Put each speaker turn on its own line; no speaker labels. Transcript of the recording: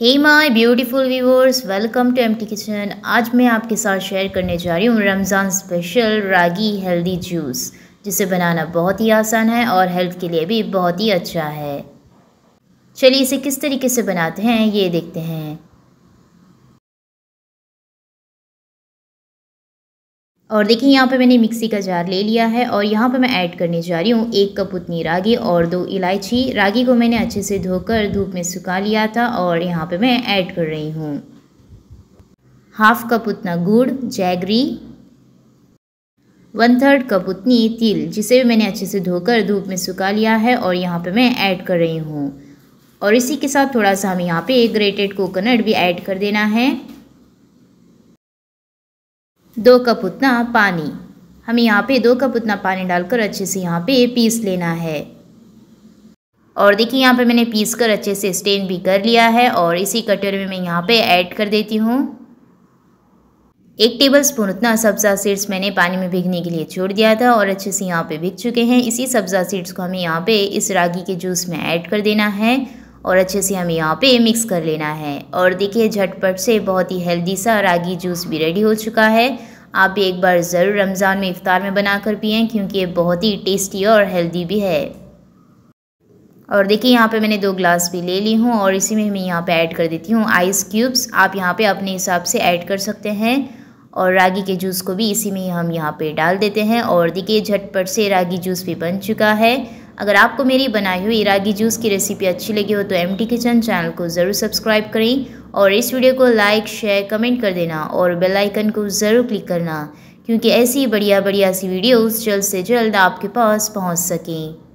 hey my beautiful viewers welcome to M T kitchen आज मैं आपके साथ शेयर करने जा रही हूँ Ramzan special ragi healthy juice जिसे बनाना बहुत ही आसान है और हेल्थ के लिए भी बहुत ही अच्छा है चलिए इसे किस तरीके से बनाते हैं
ये देखते हैं
और देखिए यहाँ पे मैंने मिक्सी का जार ले लिया है और यहाँ पे मैं ऐड करने जा रही हूँ एक कप उतनी रागी और दो इलायची रागी को मैंने अच्छे से धोकर धूप में सुखा लिया था और यहाँ पे मैं ऐड कर रही हूँ हाफ कप उतना गुड़ जैगरी वन थर्ड कप उतनी तिल जिसे भी मैंने अच्छे से धोकर धूप में सुखा लिया है और यहाँ पर मैं ऐड कर रही हूँ और इसी के साथ थोड़ा सा हम यहाँ पर ग्रेटेड कोकोनट भी ऐड कर देना है दो कप उतना पानी हमें यहाँ पे दो कप उतना पानी डालकर अच्छे से यहाँ पे पीस लेना है और देखिए यहाँ पे मैंने पीस कर अच्छे से स्टेन भी कर लिया है और इसी कटोरे में मैं यहाँ पे ऐड कर देती हूँ एक टेबल स्पून उतना सब्जा सीड्स मैंने पानी में भिगने के लिए छोड़ दिया था और अच्छे से यहाँ पे भिग चुके हैं इसी सब्जा सीड्स को हमें यहाँ पे इस रागी के जूस में ऐड कर देना है और अच्छे से हमें यहाँ पे मिक्स कर लेना है और देखिए झटपट से बहुत ही हेल्दी सा रागी जूस भी रेडी हो चुका है आप एक बार ज़रूर रमज़ान में इफ़ार में कर पिए क्योंकि ये बहुत ही टेस्टी और हेल्दी भी है और देखिए यहाँ पे मैंने दो ग्लास भी ले ली हूँ और इसी में मैं यहाँ पे ऐड कर देती हूँ आइस क्यूब्स आप यहाँ पे अपने हिसाब से ऐड कर सकते हैं और रागी के जूस को भी इसी में हम यहाँ पे डाल देते हैं और देखिए झटपट से रागी जूस भी बन चुका है अगर आपको मेरी बनाई हुई रागी जूस की रेसिपी अच्छी लगी हो तो एम टी किचन चैनल को ज़रूर सब्सक्राइब करें और इस वीडियो को लाइक शेयर कमेंट कर देना और बेल आइकन को ज़रूर क्लिक करना क्योंकि ऐसी बढ़िया बढ़िया सी वीडियोस जल्द से जल्द आपके पास पहुंच सकें